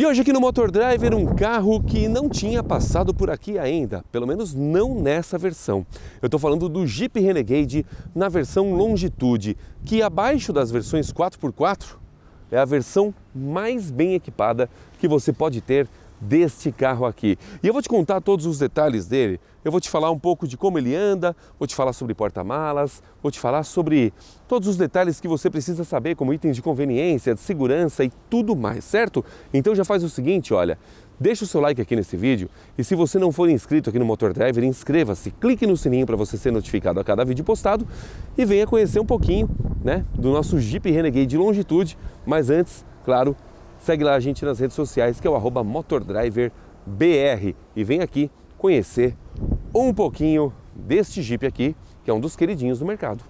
E hoje aqui no Motor Driver um carro que não tinha passado por aqui ainda, pelo menos não nessa versão. Eu estou falando do Jeep Renegade na versão Longitude, que abaixo das versões 4x4 é a versão mais bem equipada que você pode ter deste carro aqui. E eu vou te contar todos os detalhes dele. Eu vou te falar um pouco de como ele anda, vou te falar sobre porta-malas, vou te falar sobre todos os detalhes que você precisa saber, como itens de conveniência, de segurança e tudo mais, certo? Então já faz o seguinte, olha, deixa o seu like aqui nesse vídeo e se você não for inscrito aqui no Motor Driver, inscreva-se, clique no sininho para você ser notificado a cada vídeo postado e venha conhecer um pouquinho, né, do nosso Jeep Renegade de longitude, mas antes, claro, Segue lá a gente nas redes sociais, que é o MotorDriverBR. E vem aqui conhecer um pouquinho deste Jeep aqui, que é um dos queridinhos do mercado.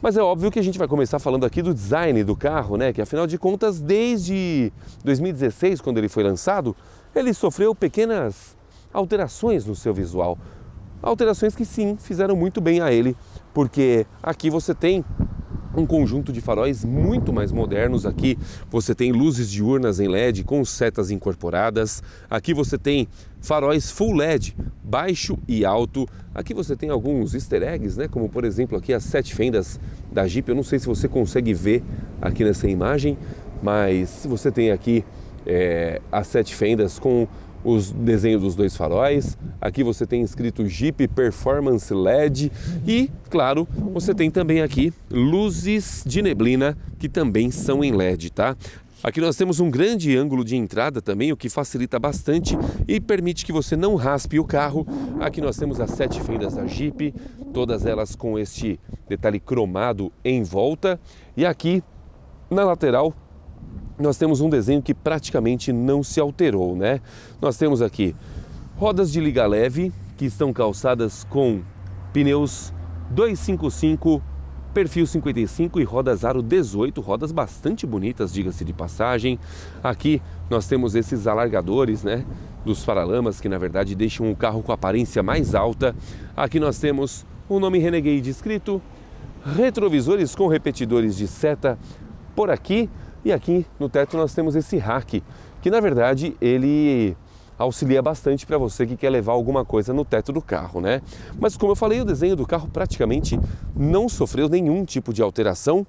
Mas é óbvio que a gente vai começar falando aqui do design do carro, né? Que afinal de contas, desde 2016, quando ele foi lançado, ele sofreu pequenas alterações no seu visual. Alterações que sim fizeram muito bem a ele, porque aqui você tem um conjunto de faróis muito mais modernos. Aqui você tem luzes diurnas em LED com setas incorporadas. Aqui você tem faróis full LED, baixo e alto. Aqui você tem alguns easter eggs, né? como por exemplo aqui as sete fendas da Jeep. Eu não sei se você consegue ver aqui nessa imagem, mas você tem aqui é, as sete fendas com os desenho dos dois faróis. Aqui você tem escrito Jeep Performance LED e, claro, você tem também aqui luzes de neblina que também são em LED, tá? Aqui nós temos um grande ângulo de entrada também, o que facilita bastante e permite que você não raspe o carro. Aqui nós temos as sete feiras da Jeep, todas elas com este detalhe cromado em volta. E aqui na lateral nós temos um desenho que praticamente não se alterou, né? Nós temos aqui rodas de liga leve que estão calçadas com pneus 255 perfil 55 e rodas aro 18, rodas bastante bonitas, diga-se de passagem. Aqui nós temos esses alargadores, né, dos paralamas que na verdade deixam o carro com aparência mais alta. Aqui nós temos o nome Renegade escrito, retrovisores com repetidores de seta por aqui e aqui no teto nós temos esse rack, que na verdade ele auxilia bastante para você que quer levar alguma coisa no teto do carro, né? Mas como eu falei, o desenho do carro praticamente não sofreu nenhum tipo de alteração.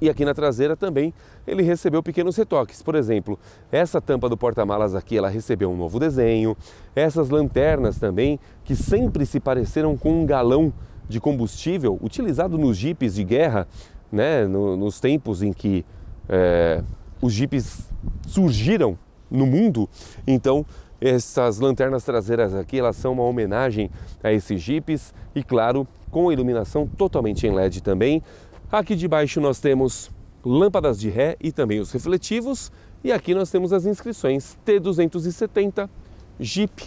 E aqui na traseira também ele recebeu pequenos retoques. Por exemplo, essa tampa do porta-malas aqui, ela recebeu um novo desenho. Essas lanternas também, que sempre se pareceram com um galão de combustível utilizado nos jipes de guerra, né, no, nos tempos em que é, os jipes surgiram no mundo, então essas lanternas traseiras aqui elas são uma homenagem a esses jipes e claro com a iluminação totalmente em LED também. Aqui de baixo nós temos lâmpadas de ré e também os refletivos e aqui nós temos as inscrições T270 Jeep,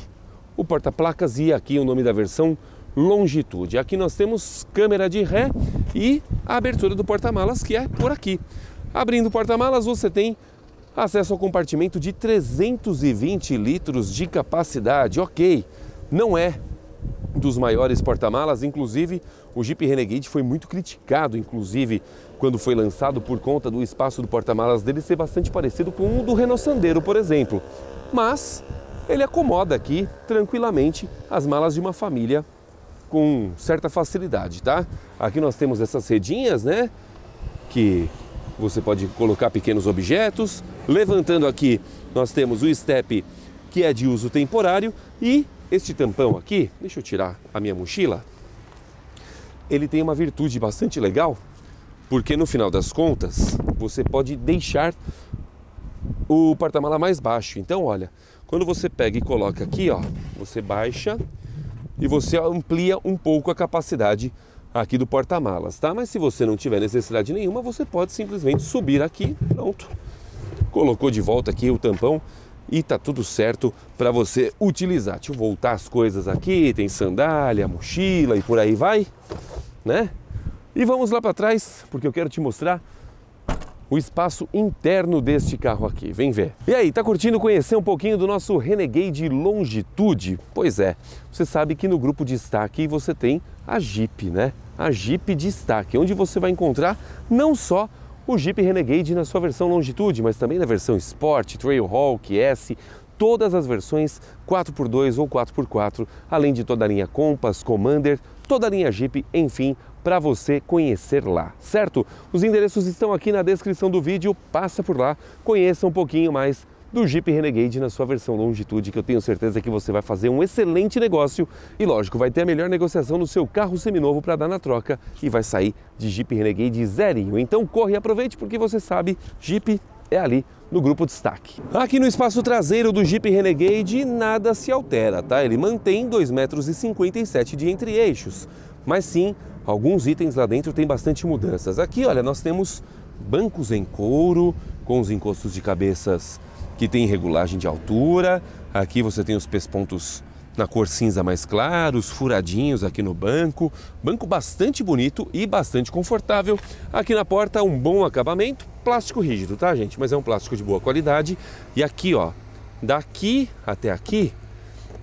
o porta-placas e aqui o nome da versão longitude. Aqui nós temos câmera de ré e a abertura do porta-malas que é por aqui. Abrindo o porta-malas, você tem acesso ao compartimento de 320 litros de capacidade. Ok, não é dos maiores porta-malas, inclusive o Jeep Renegade foi muito criticado, inclusive quando foi lançado por conta do espaço do porta-malas dele ser bastante parecido com o do Renault Sandero, por exemplo. Mas ele acomoda aqui tranquilamente as malas de uma família com certa facilidade, tá? Aqui nós temos essas redinhas, né, que você pode colocar pequenos objetos. Levantando aqui, nós temos o step que é de uso temporário e este tampão aqui, deixa eu tirar a minha mochila. Ele tem uma virtude bastante legal, porque no final das contas, você pode deixar o porta-mala mais baixo. Então, olha, quando você pega e coloca aqui, ó, você baixa e você amplia um pouco a capacidade aqui do porta-malas, tá? Mas se você não tiver necessidade nenhuma, você pode simplesmente subir aqui, pronto. Colocou de volta aqui o tampão e tá tudo certo para você utilizar. Deixa eu voltar as coisas aqui, tem sandália, mochila e por aí vai, né? E vamos lá para trás, porque eu quero te mostrar o espaço interno deste carro aqui. Vem ver. E aí, tá curtindo conhecer um pouquinho do nosso Renegade Longitude? Pois é, você sabe que no grupo destaque você tem a Jeep, né? a Jeep Destaque, onde você vai encontrar não só o Jeep Renegade na sua versão Longitude, mas também na versão Sport, Trailhawk, S, todas as versões 4x2 ou 4x4, além de toda a linha Compass, Commander, toda a linha Jeep, enfim, para você conhecer lá, certo? Os endereços estão aqui na descrição do vídeo, passa por lá, conheça um pouquinho mais do Jeep Renegade na sua versão Longitude, que eu tenho certeza que você vai fazer um excelente negócio e, lógico, vai ter a melhor negociação no seu carro seminovo para dar na troca e vai sair de Jeep Renegade zerinho. Então corre e aproveite porque você sabe, Jeep é ali no grupo destaque. Aqui no espaço traseiro do Jeep Renegade nada se altera, tá? Ele mantém 2,57 metros de entre-eixos, mas sim, alguns itens lá dentro tem bastante mudanças. Aqui, olha, nós temos bancos em couro, com os encostos de cabeças que tem regulagem de altura. Aqui você tem os pespontos na cor cinza mais claro, os furadinhos aqui no banco. Banco bastante bonito e bastante confortável. Aqui na porta um bom acabamento, plástico rígido, tá, gente? Mas é um plástico de boa qualidade. E aqui, ó, daqui até aqui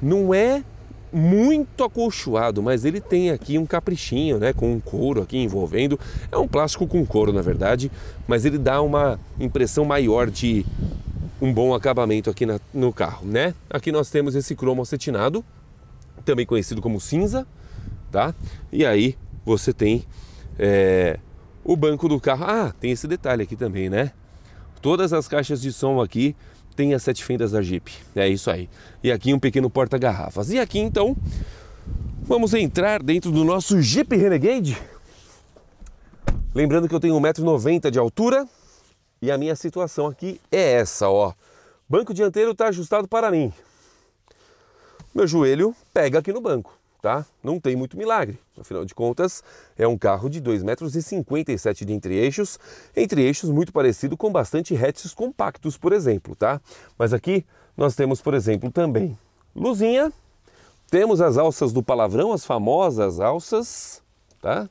não é muito acolchoado, mas ele tem aqui um caprichinho, né, com um couro aqui envolvendo. É um plástico com couro, na verdade, mas ele dá uma impressão maior de um bom acabamento aqui na, no carro, né? Aqui nós temos esse cromo acetinado, também conhecido como cinza, tá? E aí você tem é, o banco do carro. Ah, tem esse detalhe aqui também, né? Todas as caixas de som aqui têm as sete fendas da Jeep. É isso aí. E aqui um pequeno porta-garrafas. E aqui então, vamos entrar dentro do nosso Jeep Renegade. Lembrando que eu tenho 1,90m de altura, e a minha situação aqui é essa, ó. Banco dianteiro está ajustado para mim. Meu joelho pega aqui no banco, tá? Não tem muito milagre. Afinal de contas, é um carro de 2,57 metros de entre-eixos, entre-eixos muito parecido com bastante hatches compactos, por exemplo, tá? Mas aqui nós temos, por exemplo, também luzinha, temos as alças do palavrão, as famosas alças, tá?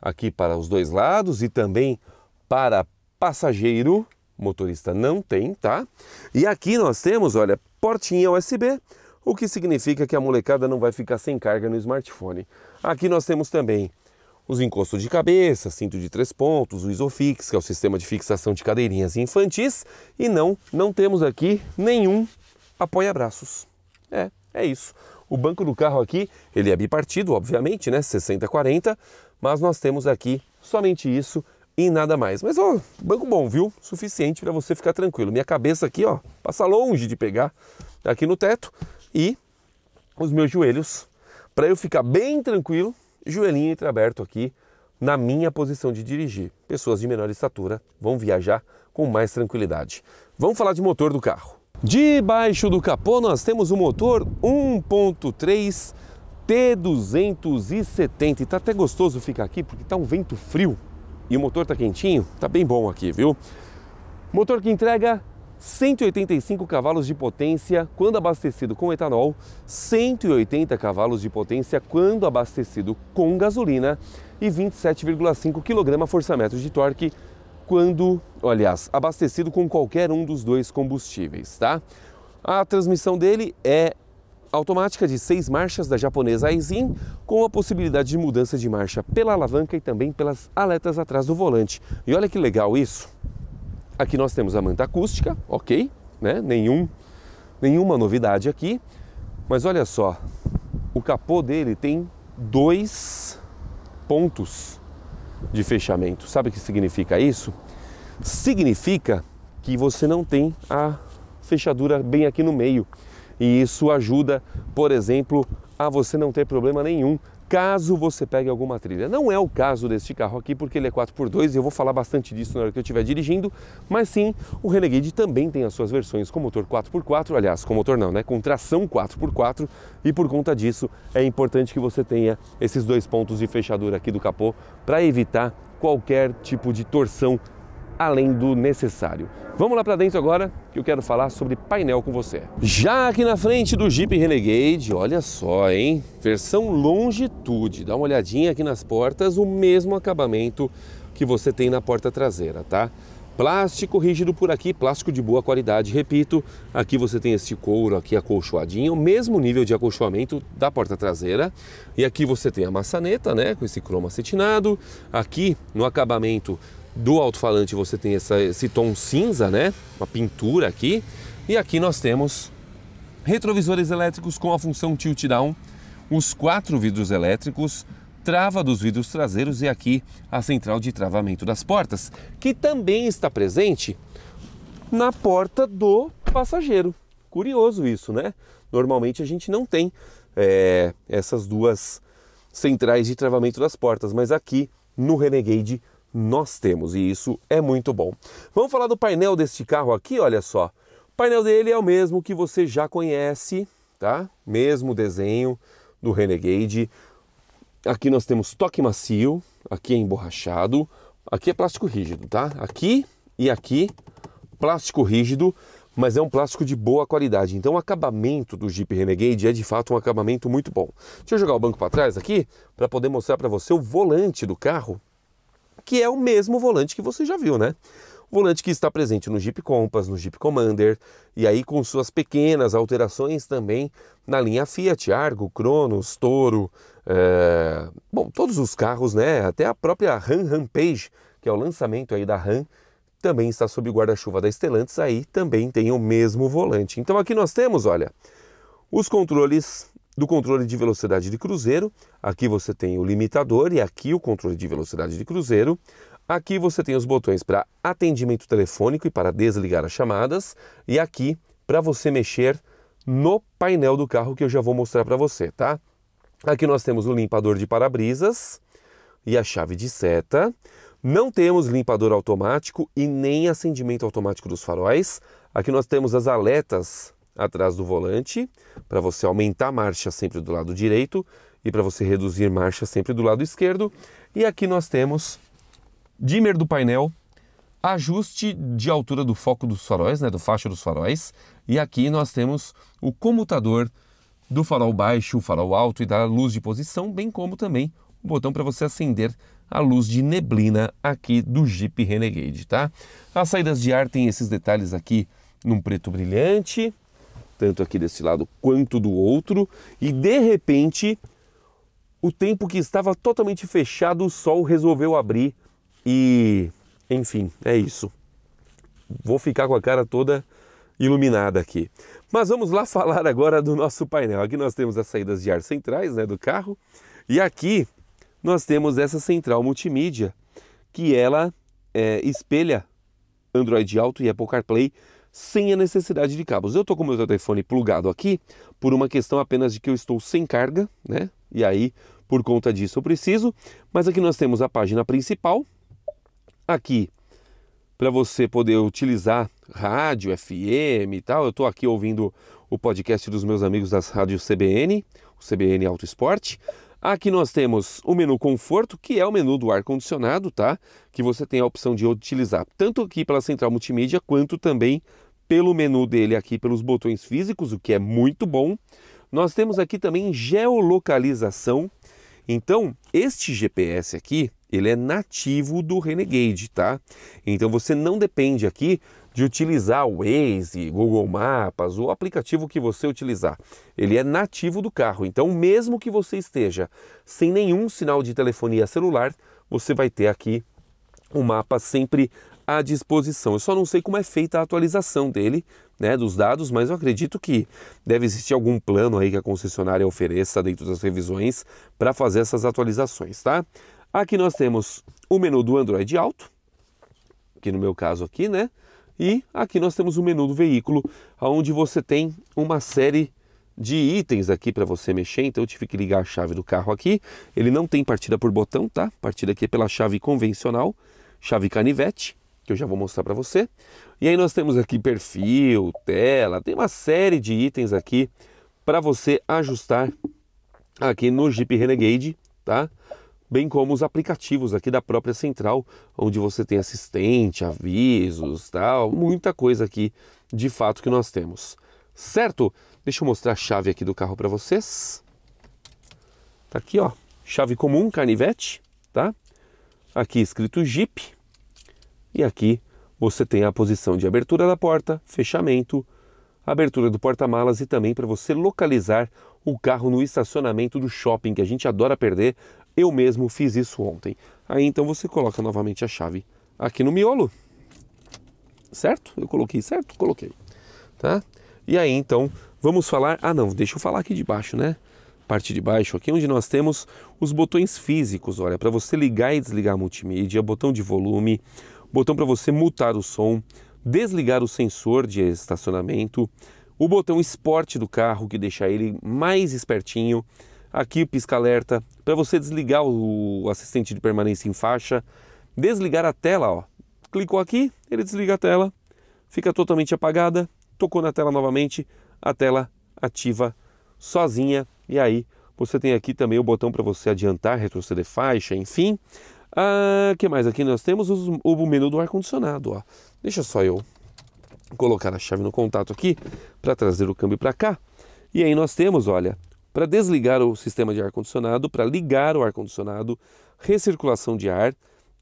Aqui para os dois lados e também para passageiro, motorista não tem, tá? E aqui nós temos, olha, portinha USB, o que significa que a molecada não vai ficar sem carga no smartphone. Aqui nós temos também os encostos de cabeça, cinto de três pontos, o Isofix, que é o sistema de fixação de cadeirinhas infantis, e não, não temos aqui nenhum apoia-braços. É, é isso. O banco do carro aqui, ele é bipartido, obviamente, né, 60-40, mas nós temos aqui somente isso em nada mais. Mas ó, banco bom, viu? Suficiente para você ficar tranquilo. Minha cabeça aqui, ó, passa longe de pegar aqui no teto e os meus joelhos para eu ficar bem tranquilo, joelhinho entreaberto aqui na minha posição de dirigir. Pessoas de menor estatura vão viajar com mais tranquilidade. Vamos falar de motor do carro. Debaixo do capô nós temos o motor 1.3 T270 e tá até gostoso ficar aqui porque tá um vento frio e o motor tá quentinho, tá bem bom aqui, viu? Motor que entrega 185 cavalos de potência quando abastecido com etanol, 180 cavalos de potência quando abastecido com gasolina e 27,5 kgfm de torque quando, aliás, abastecido com qualquer um dos dois combustíveis, tá? A transmissão dele é automática de seis marchas da japonesa Aisin, com a possibilidade de mudança de marcha pela alavanca e também pelas aletas atrás do volante. E olha que legal isso! Aqui nós temos a manta acústica, ok, né? Nenhum, nenhuma novidade aqui, mas olha só, o capô dele tem dois pontos de fechamento. Sabe o que significa isso? Significa que você não tem a fechadura bem aqui no meio e isso ajuda, por exemplo, a você não ter problema nenhum caso você pegue alguma trilha. Não é o caso deste carro aqui, porque ele é 4x2 e eu vou falar bastante disso na hora que eu estiver dirigindo, mas sim, o Renegade também tem as suas versões com motor 4x4, aliás, com motor não, né? Com tração 4x4 e por conta disso é importante que você tenha esses dois pontos de fechadura aqui do capô para evitar qualquer tipo de torção além do necessário. Vamos lá para dentro agora que eu quero falar sobre painel com você. Já aqui na frente do Jeep Renegade, olha só, hein? Versão longitude. Dá uma olhadinha aqui nas portas, o mesmo acabamento que você tem na porta traseira, tá? Plástico rígido por aqui, plástico de boa qualidade, repito. Aqui você tem esse couro aqui acolchoadinho, o mesmo nível de acolchoamento da porta traseira. E aqui você tem a maçaneta, né, com esse cromo acetinado. Aqui no acabamento do alto-falante você tem essa, esse tom cinza, né? Uma pintura aqui. E aqui nós temos retrovisores elétricos com a função tilt down, os quatro vidros elétricos, trava dos vidros traseiros e aqui a central de travamento das portas, que também está presente na porta do passageiro. Curioso isso, né? Normalmente a gente não tem é, essas duas centrais de travamento das portas, mas aqui no Renegade nós temos e isso é muito bom. Vamos falar do painel deste carro aqui, olha só. O painel dele é o mesmo que você já conhece, tá? Mesmo desenho do Renegade. Aqui nós temos toque macio, aqui é emborrachado, aqui é plástico rígido, tá? Aqui e aqui plástico rígido, mas é um plástico de boa qualidade. Então o acabamento do Jeep Renegade é de fato um acabamento muito bom. Deixa eu jogar o banco para trás aqui para poder mostrar para você o volante do carro que é o mesmo volante que você já viu, né? Volante que está presente no Jeep Compass, no Jeep Commander, e aí com suas pequenas alterações também na linha Fiat, Argo, Cronos, Toro, é... bom, todos os carros, né? Até a própria Ram Rampage, que é o lançamento aí da Ram, também está sob guarda-chuva da Stellantis, aí também tem o mesmo volante. Então aqui nós temos, olha, os controles do controle de velocidade de cruzeiro. Aqui você tem o limitador e aqui o controle de velocidade de cruzeiro. Aqui você tem os botões para atendimento telefônico e para desligar as chamadas. E aqui para você mexer no painel do carro que eu já vou mostrar para você, tá? Aqui nós temos o limpador de para-brisas e a chave de seta. Não temos limpador automático e nem acendimento automático dos faróis. Aqui nós temos as aletas atrás do volante, para você aumentar a marcha sempre do lado direito e para você reduzir marcha sempre do lado esquerdo. E aqui nós temos dimmer do painel, ajuste de altura do foco dos faróis, né, do faixa dos faróis, e aqui nós temos o comutador do farol baixo, o farol alto e da luz de posição, bem como também o botão para você acender a luz de neblina aqui do Jeep Renegade, tá? As saídas de ar têm esses detalhes aqui num preto brilhante, tanto aqui desse lado quanto do outro, e de repente, o tempo que estava totalmente fechado, o sol resolveu abrir e, enfim, é isso. Vou ficar com a cara toda iluminada aqui. Mas vamos lá falar agora do nosso painel. Aqui nós temos as saídas de ar centrais né, do carro e aqui nós temos essa central multimídia que ela é, espelha Android Auto e Apple CarPlay sem a necessidade de cabos. Eu estou com o meu telefone plugado aqui por uma questão apenas de que eu estou sem carga, né? E aí, por conta disso, eu preciso. Mas aqui nós temos a página principal. Aqui, para você poder utilizar rádio, FM e tal. Eu estou aqui ouvindo o podcast dos meus amigos das rádios CBN, o CBN Auto Esporte. Aqui nós temos o menu conforto, que é o menu do ar-condicionado, tá? Que você tem a opção de utilizar tanto aqui pela central multimídia quanto também pelo menu dele aqui, pelos botões físicos, o que é muito bom. Nós temos aqui também geolocalização. Então, este GPS aqui, ele é nativo do Renegade, tá? Então você não depende aqui de utilizar o Waze, Google Maps, o aplicativo que você utilizar. Ele é nativo do carro, então mesmo que você esteja sem nenhum sinal de telefonia celular, você vai ter aqui o um mapa sempre à disposição. Eu só não sei como é feita a atualização dele, né, dos dados, mas eu acredito que deve existir algum plano aí que a concessionária ofereça dentro das revisões para fazer essas atualizações, tá? Aqui nós temos o menu do Android Auto, que no meu caso aqui, né? E aqui nós temos o menu do veículo, onde você tem uma série de itens aqui para você mexer, então eu tive que ligar a chave do carro aqui. Ele não tem partida por botão, tá? Partida aqui é pela chave convencional, chave canivete que eu já vou mostrar para você. E aí nós temos aqui perfil, tela, tem uma série de itens aqui para você ajustar aqui no Jeep Renegade, tá? Bem como os aplicativos aqui da própria central, onde você tem assistente, avisos, tal, muita coisa aqui de fato que nós temos. Certo? Deixa eu mostrar a chave aqui do carro para vocês. Tá aqui, ó, chave comum, canivete, tá? Aqui escrito Jeep, e aqui você tem a posição de abertura da porta, fechamento, abertura do porta-malas e também para você localizar o carro no estacionamento do shopping, que a gente adora perder. Eu mesmo fiz isso ontem. Aí então você coloca novamente a chave aqui no miolo. Certo? Eu coloquei certo? Coloquei. Tá? E aí então vamos falar. Ah, não, deixa eu falar aqui de baixo, né? Parte de baixo aqui, onde nós temos os botões físicos, olha, para você ligar e desligar multimídia, botão de volume, botão para você mutar o som, desligar o sensor de estacionamento, o botão esporte do carro que deixa ele mais espertinho, aqui o pisca-alerta para você desligar o assistente de permanência em faixa, desligar a tela, ó. Clicou aqui, ele desliga a tela, fica totalmente apagada, tocou na tela novamente, a tela ativa sozinha e aí você tem aqui também o botão para você adiantar, retroceder faixa, enfim. Ah, que mais aqui nós temos? Os, o menu do ar-condicionado, ó. Deixa só eu colocar a chave no contato aqui para trazer o câmbio para cá. E aí nós temos, olha, para desligar o sistema de ar-condicionado, para ligar o ar-condicionado, recirculação de ar,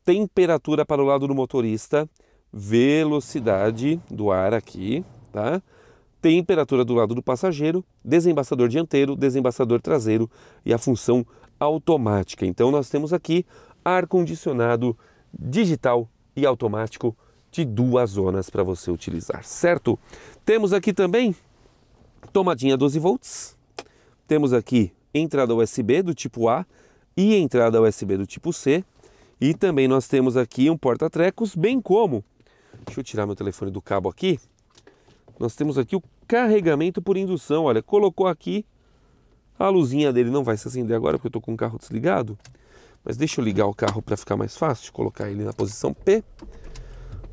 temperatura para o lado do motorista, velocidade do ar aqui, tá? Temperatura do lado do passageiro, desembaçador dianteiro, desembaçador traseiro e a função automática. Então nós temos aqui ar-condicionado digital e automático de duas zonas para você utilizar, certo? Temos aqui também tomadinha 12 volts, temos aqui entrada USB do tipo A e entrada USB do tipo C, e também nós temos aqui um porta-trecos, bem como, deixa eu tirar meu telefone do cabo aqui, nós temos aqui o carregamento por indução, olha, colocou aqui, a luzinha dele não vai se acender agora porque eu estou com o carro desligado, mas deixa eu ligar o carro para ficar mais fácil, colocar ele na posição P.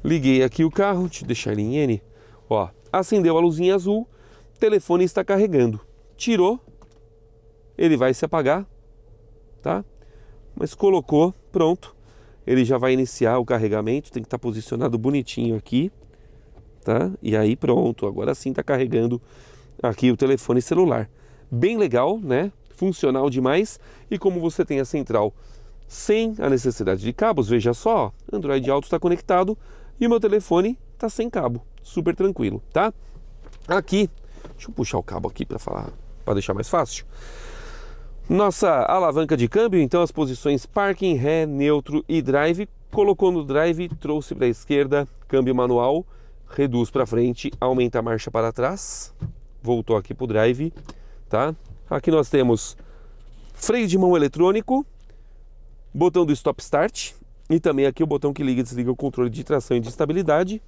Liguei aqui o carro, deixa eu deixar ele em N. Ó, acendeu a luzinha azul, telefone está carregando. Tirou, ele vai se apagar, tá? Mas colocou, pronto. Ele já vai iniciar o carregamento, tem que estar tá posicionado bonitinho aqui, tá? E aí pronto, agora sim está carregando aqui o telefone celular. Bem legal, né? Funcional demais. E como você tem a central sem a necessidade de cabos. Veja só, Android Auto está conectado e o meu telefone está sem cabo, super tranquilo, tá? Aqui, deixa eu puxar o cabo aqui para falar, para deixar mais fácil. Nossa alavanca de câmbio, então as posições parking, ré, neutro e drive, colocou no drive, trouxe para a esquerda, câmbio manual, reduz para frente, aumenta a marcha para trás, voltou aqui para o drive, tá? Aqui nós temos freio de mão eletrônico, botão do Stop Start e também aqui o botão que liga e desliga o controle de tração e de estabilidade.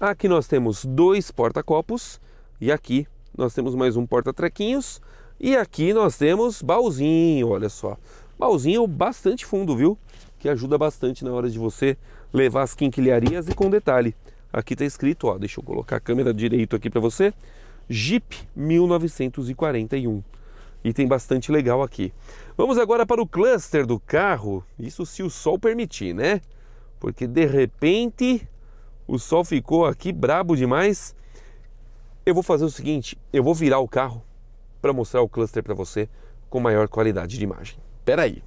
Aqui nós temos dois porta-copos e aqui nós temos mais um porta-trequinhos e aqui nós temos baúzinho, olha só. Baúzinho bastante fundo, viu? Que ajuda bastante na hora de você levar as quinquilharias e com detalhe. Aqui está escrito, ó, deixa eu colocar a câmera direito aqui para você. Jeep 1941. Item bastante legal aqui. Vamos agora para o cluster do carro, isso se o sol permitir, né? Porque de repente o sol ficou aqui brabo demais. Eu vou fazer o seguinte, eu vou virar o carro para mostrar o cluster para você com maior qualidade de imagem. Espera aí.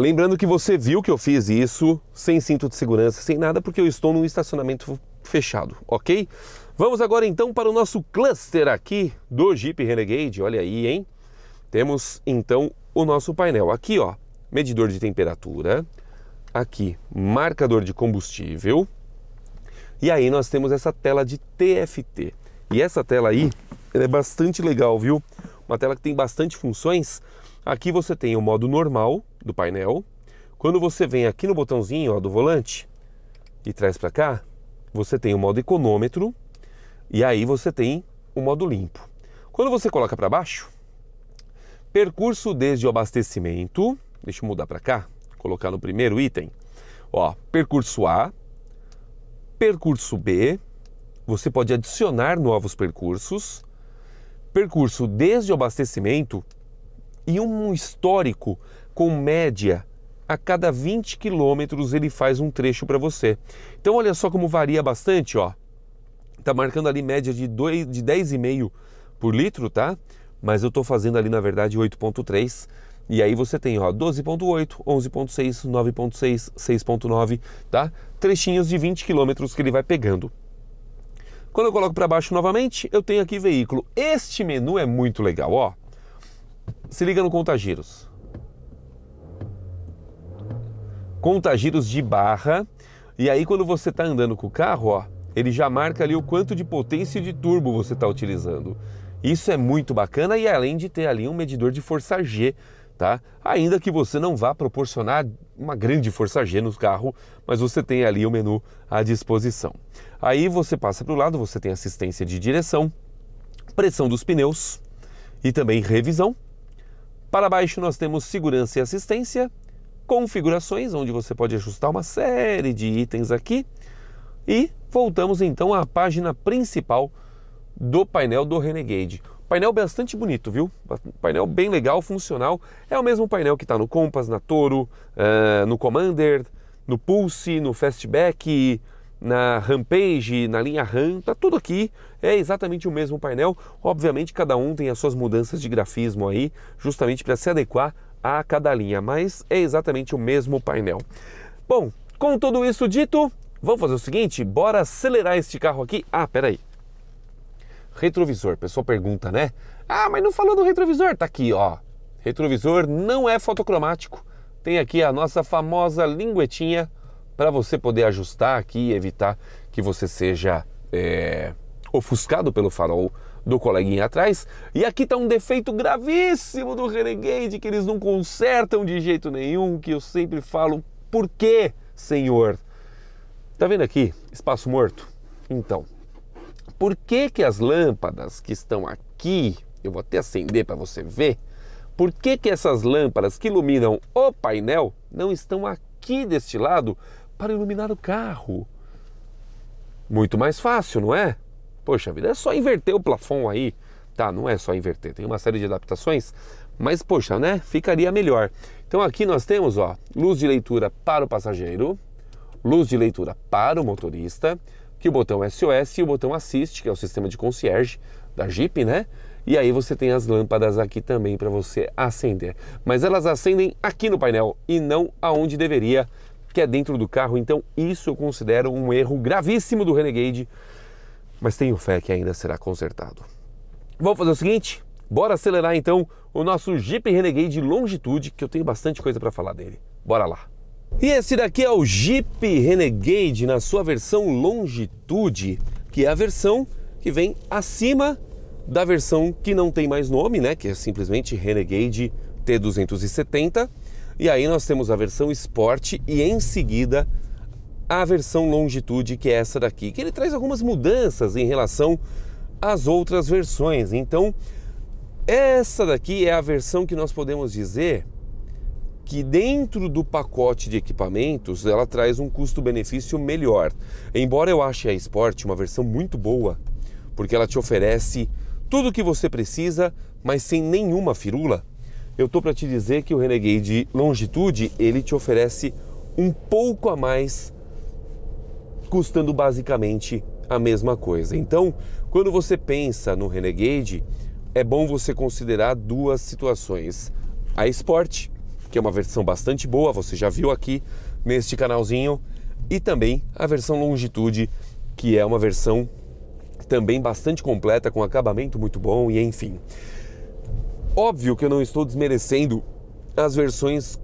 Lembrando que você viu que eu fiz isso sem cinto de segurança, sem nada, porque eu estou num estacionamento fechado, ok? Vamos agora então para o nosso cluster aqui do Jeep Renegade, olha aí, hein? Temos então o nosso painel aqui, ó, medidor de temperatura, aqui marcador de combustível, e aí nós temos essa tela de TFT. E essa tela aí é bastante legal, viu? Uma tela que tem bastante funções Aqui você tem o modo normal do painel. Quando você vem aqui no botãozinho ó, do volante e traz para cá, você tem o modo econômetro e aí você tem o modo limpo. Quando você coloca para baixo, percurso desde o abastecimento, deixa eu mudar para cá, colocar no primeiro item, ó, percurso A, percurso B, você pode adicionar novos percursos, percurso desde o abastecimento, e um histórico com média a cada 20 quilômetros ele faz um trecho para você. Então olha só como varia bastante, ó. Tá marcando ali média de dois, de 10,5 por litro, tá? Mas eu tô fazendo ali na verdade 8.3 e aí você tem, ó, 12.8, 11.6, 9.6, 6.9, tá? Trechinhos de 20 quilômetros que ele vai pegando. Quando eu coloco para baixo novamente, eu tenho aqui veículo. Este menu é muito legal, ó. Se liga no contagiros. Contagiros de barra. E aí quando você está andando com o carro, ó, ele já marca ali o quanto de potência de turbo você está utilizando. Isso é muito bacana e além de ter ali um medidor de força G, tá? Ainda que você não vá proporcionar uma grande força G no carro, mas você tem ali o menu à disposição. Aí você passa para o lado, você tem assistência de direção, pressão dos pneus e também revisão. Para baixo nós temos segurança e assistência, configurações, onde você pode ajustar uma série de itens aqui. E voltamos então à página principal do painel do Renegade. Painel bastante bonito, viu? Painel bem legal, funcional. É o mesmo painel que está no Compass, na Toro, uh, no Commander, no Pulse, no Fastback, na Rampage, na linha RAM, tá tudo aqui, é exatamente o mesmo painel. Obviamente, cada um tem as suas mudanças de grafismo aí, justamente para se adequar a cada linha, mas é exatamente o mesmo painel. Bom, com tudo isso dito, vamos fazer o seguinte, bora acelerar este carro aqui. Ah, peraí. Retrovisor, pessoa pergunta, né? Ah, mas não falou do retrovisor, tá aqui, ó. Retrovisor não é fotocromático. Tem aqui a nossa famosa linguetinha para você poder ajustar aqui e evitar que você seja é, ofuscado pelo farol do coleguinha atrás. E aqui está um defeito gravíssimo do Renegade que eles não consertam de jeito nenhum, que eu sempre falo, por que senhor? Tá vendo aqui? Espaço morto? Então, por que que as lâmpadas que estão aqui, eu vou até acender para você ver, por que que essas lâmpadas que iluminam o painel não estão aqui deste lado para iluminar o carro. Muito mais fácil, não é? Poxa vida, é só inverter o plafon aí. Tá, não é só inverter, tem uma série de adaptações, mas poxa, né? Ficaria melhor. Então aqui nós temos, ó, luz de leitura para o passageiro, luz de leitura para o motorista, que o botão SOS e o botão Assist, que é o sistema de concierge da Jeep, né? E aí você tem as lâmpadas aqui também para você acender. Mas elas acendem aqui no painel e não aonde deveria que é dentro do carro. Então, isso eu considero um erro gravíssimo do Renegade, mas tenho fé que ainda será consertado. Vamos fazer o seguinte? Bora acelerar então o nosso Jeep Renegade Longitude, que eu tenho bastante coisa para falar dele. Bora lá! E esse daqui é o Jeep Renegade na sua versão Longitude, que é a versão que vem acima da versão que não tem mais nome, né? Que é simplesmente Renegade T270. E aí nós temos a versão esporte e em seguida a versão longitude, que é essa daqui, que ele traz algumas mudanças em relação às outras versões. Então, essa daqui é a versão que nós podemos dizer que dentro do pacote de equipamentos ela traz um custo-benefício melhor. Embora eu ache a Sport uma versão muito boa, porque ela te oferece tudo o que você precisa, mas sem nenhuma firula, eu tô para te dizer que o Renegade Longitude ele te oferece um pouco a mais, custando basicamente a mesma coisa. Então, quando você pensa no Renegade, é bom você considerar duas situações: a Sport, que é uma versão bastante boa, você já viu aqui neste canalzinho, e também a versão Longitude, que é uma versão também bastante completa, com acabamento muito bom e enfim. Óbvio que eu não estou desmerecendo as versões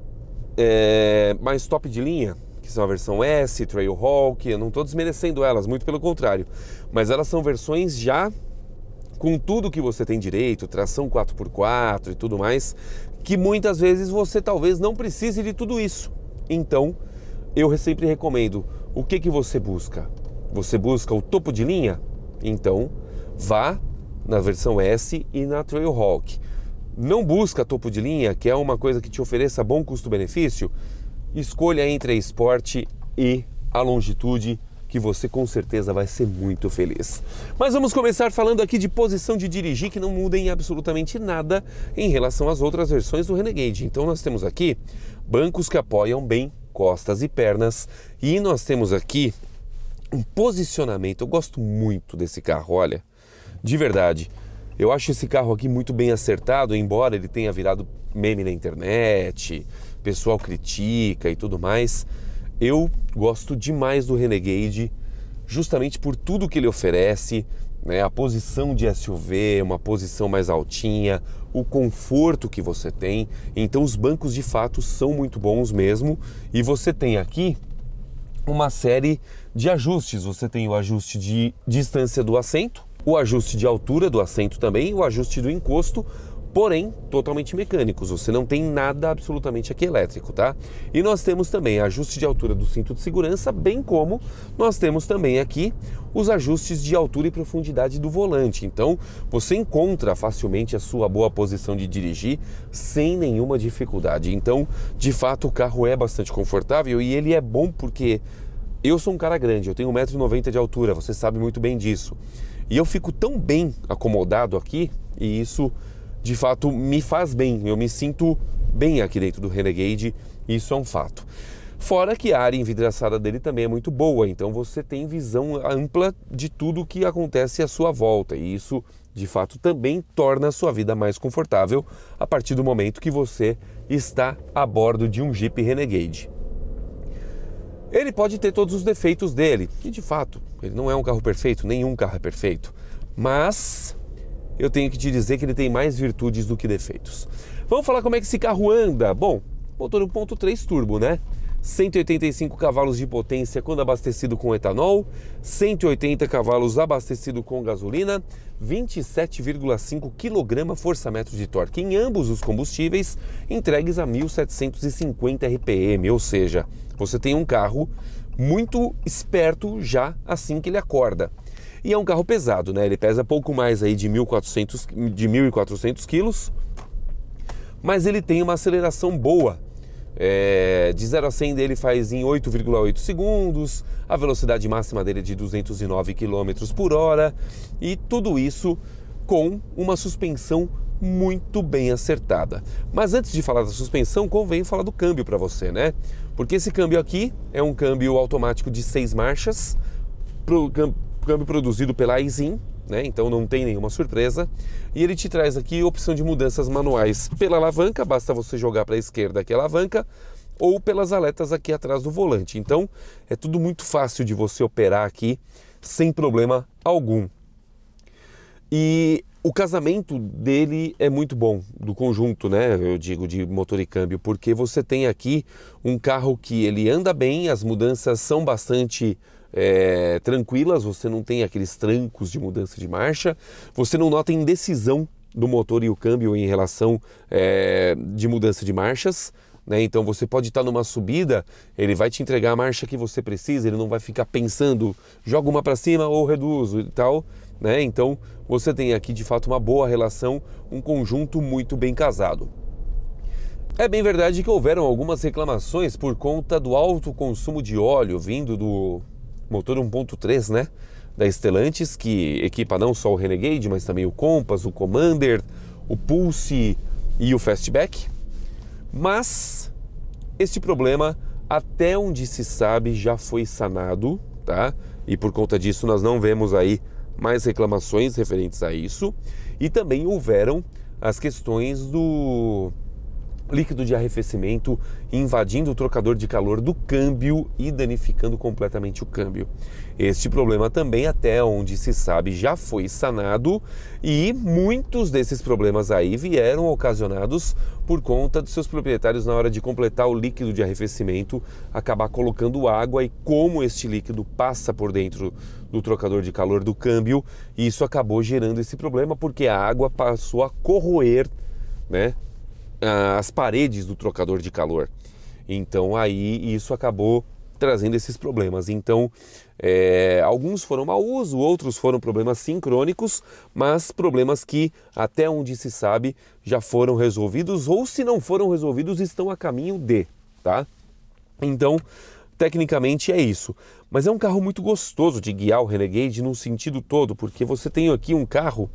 é, mais top de linha, que são a versão S, Trailhawk, eu não estou desmerecendo elas, muito pelo contrário. Mas elas são versões já com tudo que você tem direito, tração 4x4 e tudo mais, que muitas vezes você talvez não precise de tudo isso. Então, eu sempre recomendo, o que que você busca? Você busca o topo de linha? Então, vá na versão S e na Trailhawk não busca topo de linha, que é uma coisa que te ofereça bom custo-benefício, escolha entre a esporte e a longitude que você com certeza vai ser muito feliz. Mas vamos começar falando aqui de posição de dirigir que não muda em absolutamente nada em relação às outras versões do Renegade. Então nós temos aqui bancos que apoiam bem costas e pernas e nós temos aqui um posicionamento. Eu gosto muito desse carro, olha, de verdade eu acho esse carro aqui muito bem acertado, embora ele tenha virado meme na internet, pessoal critica e tudo mais. Eu gosto demais do Renegade, justamente por tudo que ele oferece, né? A posição de SUV, uma posição mais altinha, o conforto que você tem. Então os bancos de fato são muito bons mesmo, e você tem aqui uma série de ajustes. Você tem o ajuste de distância do assento, o ajuste de altura do assento também, o ajuste do encosto, porém totalmente mecânicos, você não tem nada absolutamente aqui elétrico, tá? E nós temos também ajuste de altura do cinto de segurança, bem como nós temos também aqui os ajustes de altura e profundidade do volante. Então, você encontra facilmente a sua boa posição de dirigir sem nenhuma dificuldade. Então, de fato, o carro é bastante confortável e ele é bom porque eu sou um cara grande, eu tenho 1,90m de altura, você sabe muito bem disso. E eu fico tão bem acomodado aqui, e isso de fato me faz bem. Eu me sinto bem aqui dentro do Renegade, isso é um fato. Fora que a área envidraçada dele também é muito boa, então você tem visão ampla de tudo o que acontece à sua volta, e isso de fato também torna a sua vida mais confortável a partir do momento que você está a bordo de um Jeep Renegade. Ele pode ter todos os defeitos dele, e de fato ele não é um carro perfeito, nenhum carro é perfeito, mas eu tenho que te dizer que ele tem mais virtudes do que defeitos. Vamos falar como é que esse carro anda. Bom, motor 1.3 turbo, né? 185 cavalos de potência quando abastecido com etanol, 180 cavalos abastecido com gasolina, 27,5 kgfm de torque em ambos os combustíveis, entregues a 1750 RPM, ou seja, você tem um carro muito esperto já assim que ele acorda. E é um carro pesado, né? Ele pesa pouco mais aí de 1.400 de 1.400 quilos, mas ele tem uma aceleração boa. É, de 0 a 100 dele faz em 8,8 segundos, a velocidade máxima dele é de 209 km por hora e tudo isso com uma suspensão muito bem acertada. Mas antes de falar da suspensão, convém falar do câmbio para você, né? Porque esse câmbio aqui é um câmbio automático de seis marchas, câmbio produzido pela Aisin, né? então não tem nenhuma surpresa. E ele te traz aqui a opção de mudanças manuais pela alavanca, basta você jogar para a esquerda aqui é a alavanca, ou pelas aletas aqui atrás do volante. Então é tudo muito fácil de você operar aqui sem problema algum. E o casamento dele é muito bom, do conjunto, né? Eu digo de motor e câmbio, porque você tem aqui um carro que ele anda bem, as mudanças são bastante é, tranquilas, você não tem aqueles trancos de mudança de marcha, você não nota indecisão do motor e o câmbio em relação é, de mudança de marchas. Né? Então você pode estar numa subida, ele vai te entregar a marcha que você precisa, ele não vai ficar pensando, joga uma para cima ou reduzo e tal. Né? Então você tem aqui de fato uma boa relação, um conjunto muito bem casado. É bem verdade que houveram algumas reclamações por conta do alto consumo de óleo vindo do motor 1.3, né? Da Stellantis, que equipa não só o Renegade, mas também o Compass, o Commander, o Pulse e o Fastback. Mas este problema, até onde se sabe, já foi sanado, tá? E por conta disso nós não vemos aí mais reclamações referentes a isso. E também houveram as questões do líquido de arrefecimento invadindo o trocador de calor do câmbio e danificando completamente o câmbio. Este problema também, até onde se sabe, já foi sanado e muitos desses problemas aí vieram ocasionados por conta dos seus proprietários na hora de completar o líquido de arrefecimento, acabar colocando água e como este líquido passa por dentro do trocador de calor do câmbio, isso acabou gerando esse problema porque a água passou a corroer né, ah, as paredes do trocador de calor. Então aí isso acabou trazendo esses problemas. Então é, alguns foram mau uso, outros foram problemas sincrônicos, mas problemas que até onde se sabe já foram resolvidos ou se não foram resolvidos estão a caminho de, tá? Então tecnicamente é isso. Mas é um carro muito gostoso de guiar o Renegade num sentido todo, porque você tem aqui um carro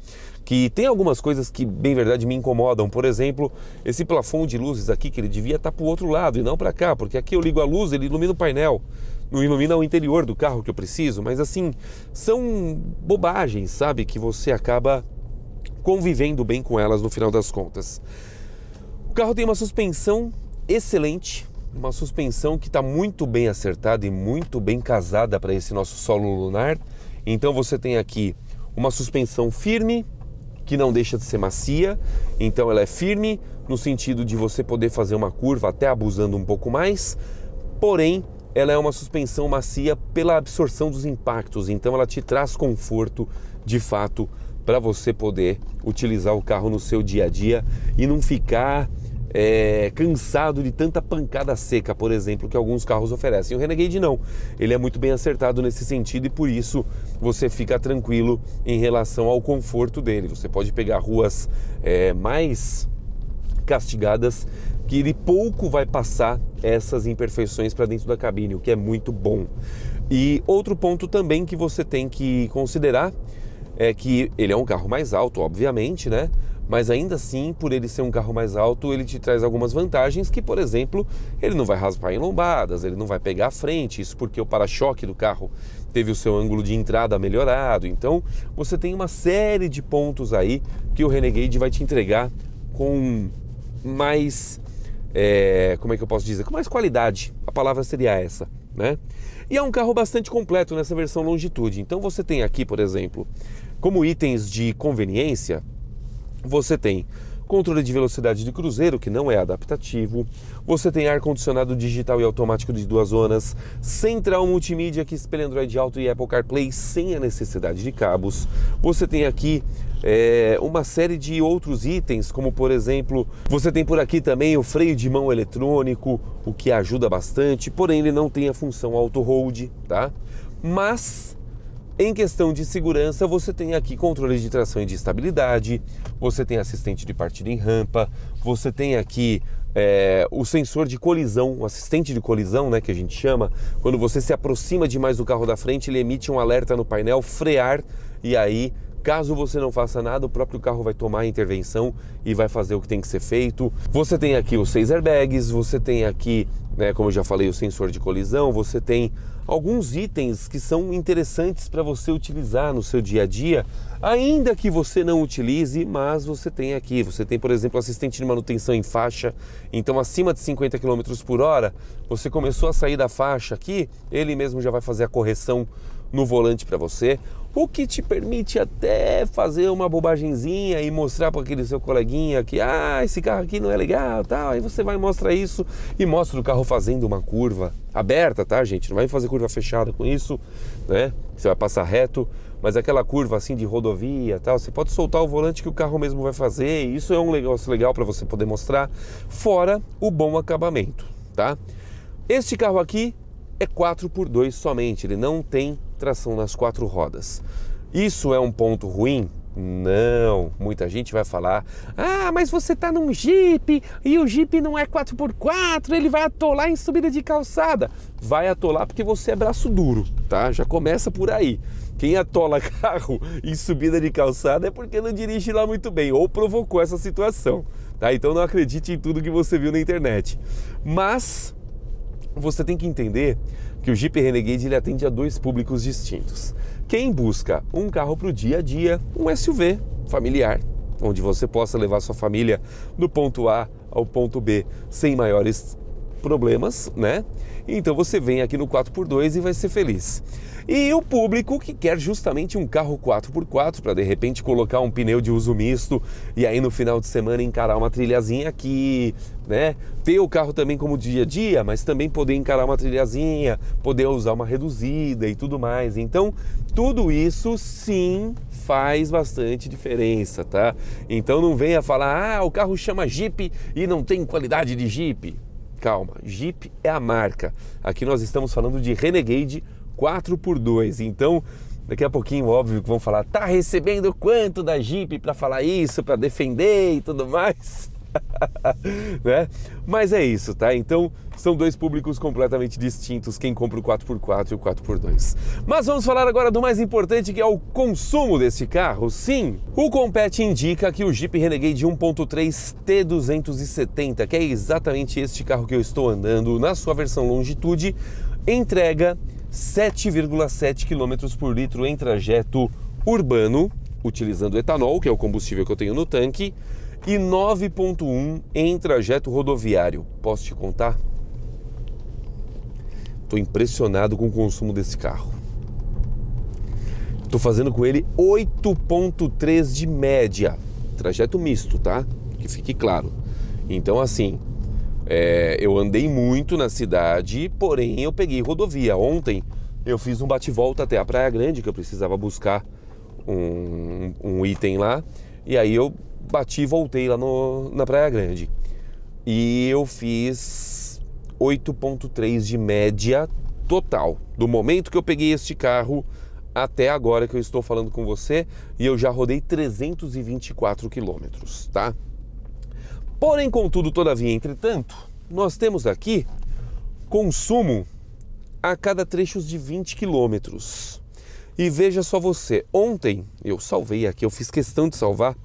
que tem algumas coisas que, bem verdade, me incomodam. Por exemplo, esse plafond de luzes aqui, que ele devia estar tá para o outro lado e não para cá, porque aqui eu ligo a luz, ele ilumina o painel, não ilumina o interior do carro que eu preciso. Mas assim, são bobagens, sabe? Que você acaba convivendo bem com elas no final das contas. O carro tem uma suspensão excelente, uma suspensão que está muito bem acertada e muito bem casada para esse nosso solo lunar. Então você tem aqui uma suspensão firme, que não deixa de ser macia, então ela é firme no sentido de você poder fazer uma curva até abusando um pouco mais, porém ela é uma suspensão macia pela absorção dos impactos, então ela te traz conforto de fato para você poder utilizar o carro no seu dia a dia e não ficar é, cansado de tanta pancada seca, por exemplo, que alguns carros oferecem. O Renegade não, ele é muito bem acertado nesse sentido e por isso você fica tranquilo em relação ao conforto dele. Você pode pegar ruas é, mais castigadas que ele pouco vai passar essas imperfeições para dentro da cabine, o que é muito bom. E outro ponto também que você tem que considerar é que ele é um carro mais alto, obviamente, né? mas ainda assim, por ele ser um carro mais alto, ele te traz algumas vantagens que, por exemplo, ele não vai raspar em lombadas, ele não vai pegar a frente, isso porque o para-choque do carro teve o seu ângulo de entrada melhorado. Então, você tem uma série de pontos aí que o Renegade vai te entregar com mais é, como é que eu posso dizer? Com mais qualidade, a palavra seria essa, né? E é um carro bastante completo nessa versão longitude. Então você tem aqui, por exemplo, como itens de conveniência, você tem controle de velocidade de cruzeiro, que não é adaptativo. Você tem ar-condicionado digital e automático de duas zonas, central multimídia que espelha Android Auto e Apple CarPlay sem a necessidade de cabos. Você tem aqui é, uma série de outros itens, como por exemplo, você tem por aqui também o freio de mão eletrônico, o que ajuda bastante, porém ele não tem a função auto-hold, tá? Mas em questão de segurança, você tem aqui controle de tração e de estabilidade, você tem assistente de partida em rampa, você tem aqui é, o sensor de colisão, o assistente de colisão, né, que a gente chama, quando você se aproxima demais do carro da frente, ele emite um alerta no painel, frear, e aí, caso você não faça nada, o próprio carro vai tomar a intervenção e vai fazer o que tem que ser feito. Você tem aqui os seis airbags, você tem aqui, né, como eu já falei, o sensor de colisão, você tem alguns itens que são interessantes para você utilizar no seu dia a dia, ainda que você não utilize, mas você tem aqui. Você tem, por exemplo, assistente de manutenção em faixa, então acima de 50 km por hora, você começou a sair da faixa aqui, ele mesmo já vai fazer a correção no volante para você, o que te permite até fazer uma bobagemzinha e mostrar para aquele seu coleguinha que ah, esse carro aqui não é legal, tal. Aí você vai mostra isso e mostra o carro fazendo uma curva aberta, tá, gente? Não vai fazer curva fechada com isso, né? Você vai passar reto, mas aquela curva assim de rodovia, tal, você pode soltar o volante que o carro mesmo vai fazer. isso é um negócio legal para você poder mostrar, fora o bom acabamento, tá? Este carro aqui é 4x2 somente, ele não tem tração nas quatro rodas. Isso é um ponto ruim? Não, muita gente vai falar: ah, mas você tá num Jeep e o Jeep não é 4x4, ele vai atolar em subida de calçada. Vai atolar porque você é braço duro, tá? Já começa por aí. Quem atola carro em subida de calçada é porque não dirige lá muito bem ou provocou essa situação, tá? Então não acredite em tudo que você viu na internet. Mas você tem que entender que o Jeep Renegade ele atende a dois públicos distintos. Quem busca um carro para o dia a dia, um SUV familiar, onde você possa levar sua família do ponto A ao ponto B sem maiores problemas, né? Então você vem aqui no 4x2 e vai ser feliz. E o público que quer justamente um carro 4x4 para de repente colocar um pneu de uso misto e aí no final de semana encarar uma trilhazinha aqui, né? Ter o carro também como dia a dia, mas também poder encarar uma trilhazinha, poder usar uma reduzida e tudo mais. Então, tudo isso sim faz bastante diferença, tá? Então não venha falar, ah, o carro chama Jeep e não tem qualidade de Jeep. Calma, Jeep é a marca. Aqui nós estamos falando de Renegade 4x2. Então, Daqui a pouquinho, óbvio, que vão falar: tá recebendo quanto da Jeep para falar isso, para defender e tudo mais? né? Mas é isso, tá? Então são dois públicos completamente distintos, quem compra o 4x4 e o 4x2. Mas vamos falar agora do mais importante que é o consumo deste carro. Sim, o Compete indica que o Jeep Renegade 1.3 T270, que é exatamente este carro que eu estou andando na sua versão longitude, entrega 7,7 km por litro em trajeto urbano, utilizando etanol, que é o combustível que eu tenho no tanque, e 9.1 em trajeto rodoviário. Posso te contar? Estou impressionado com o consumo desse carro. Estou fazendo com ele 8.3 de média. Trajeto misto, tá? Que fique claro. Então, assim, é, eu andei muito na cidade, porém eu peguei rodovia. Ontem eu fiz um bate-volta até a Praia Grande, que eu precisava buscar um, um item lá. E aí eu bati e voltei lá no, na Praia Grande. E eu fiz 8,3 de média total, do momento que eu peguei este carro até agora que eu estou falando com você, e eu já rodei 324 quilômetros, tá? Porém, contudo, todavia, entretanto, nós temos aqui consumo a cada trechos de 20 quilômetros. E veja só você, ontem eu salvei aqui, eu fiz questão de salvar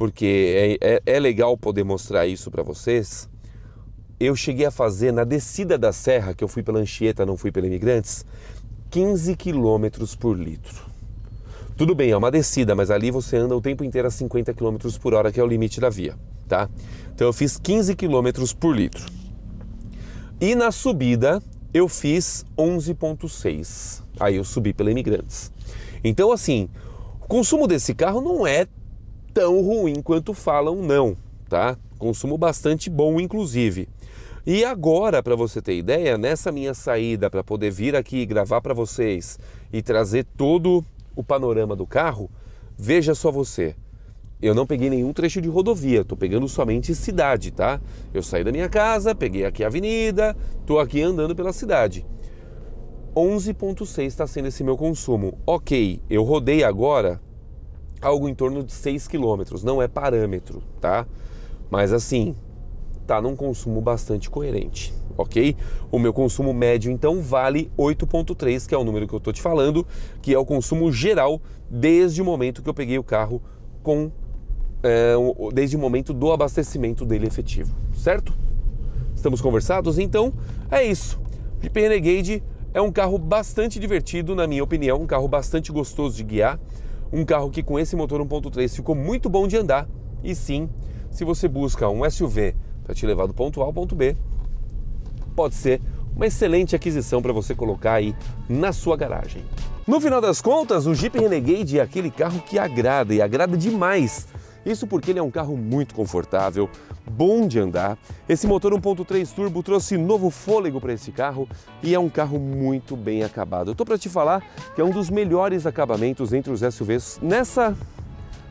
porque é, é, é legal poder mostrar isso para vocês. Eu cheguei a fazer na descida da serra, que eu fui pela Anchieta, não fui pela Imigrantes, 15 km por litro. Tudo bem, é uma descida, mas ali você anda o tempo inteiro a 50 km por hora, que é o limite da via, tá? Então eu fiz 15 km por litro. E na subida eu fiz 11,6. Aí eu subi pela Imigrantes. Então, assim, o consumo desse carro não é tão ruim quanto falam não, tá? Consumo bastante bom, inclusive. E agora, para você ter ideia, nessa minha saída para poder vir aqui gravar para vocês e trazer todo o panorama do carro, veja só você. Eu não peguei nenhum trecho de rodovia, tô pegando somente cidade, tá? Eu saí da minha casa, peguei aqui a avenida, tô aqui andando pela cidade. 11.6 está sendo esse meu consumo. Ok, eu rodei agora algo em torno de 6 km, não é parâmetro, tá? Mas assim, tá num consumo bastante coerente, ok? O meu consumo médio então vale 8.3, que é o número que eu tô te falando, que é o consumo geral desde o momento que eu peguei o carro com é, desde o momento do abastecimento dele efetivo, certo? Estamos conversados? Então é isso. O Jeep Renegade é um carro bastante divertido, na minha opinião, um carro bastante gostoso de guiar um carro que com esse motor 1.3 ficou muito bom de andar. E sim, se você busca um SUV para te levar do ponto A ao ponto B, pode ser uma excelente aquisição para você colocar aí na sua garagem. No final das contas, o Jeep Renegade é aquele carro que agrada e agrada demais. Isso porque ele é um carro muito confortável, bom de andar. Esse motor 1.3 turbo trouxe novo fôlego para esse carro e é um carro muito bem acabado. Eu tô para te falar que é um dos melhores acabamentos entre os SUVs nessa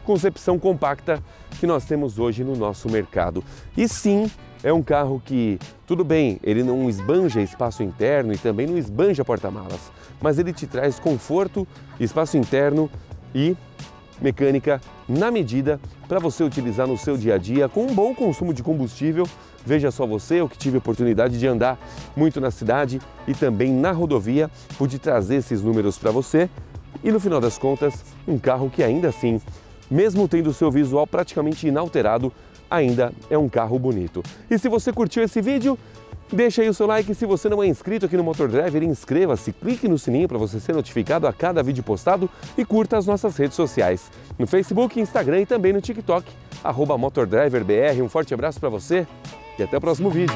concepção compacta que nós temos hoje no nosso mercado. E sim, é um carro que, tudo bem, ele não esbanja espaço interno e também não esbanja porta-malas, mas ele te traz conforto, espaço interno e mecânica na medida para você utilizar no seu dia a dia com um bom consumo de combustível. Veja só você, eu que tive a oportunidade de andar muito na cidade e também na rodovia, pude trazer esses números para você. E no final das contas, um carro que ainda assim, mesmo tendo seu visual praticamente inalterado, ainda é um carro bonito. E se você curtiu esse vídeo, Deixa aí o seu like se você não é inscrito aqui no Motor Driver, inscreva-se, clique no sininho para você ser notificado a cada vídeo postado e curta as nossas redes sociais, no Facebook, Instagram e também no TikTok, MotorDriverBR. Um forte abraço para você e até o próximo vídeo.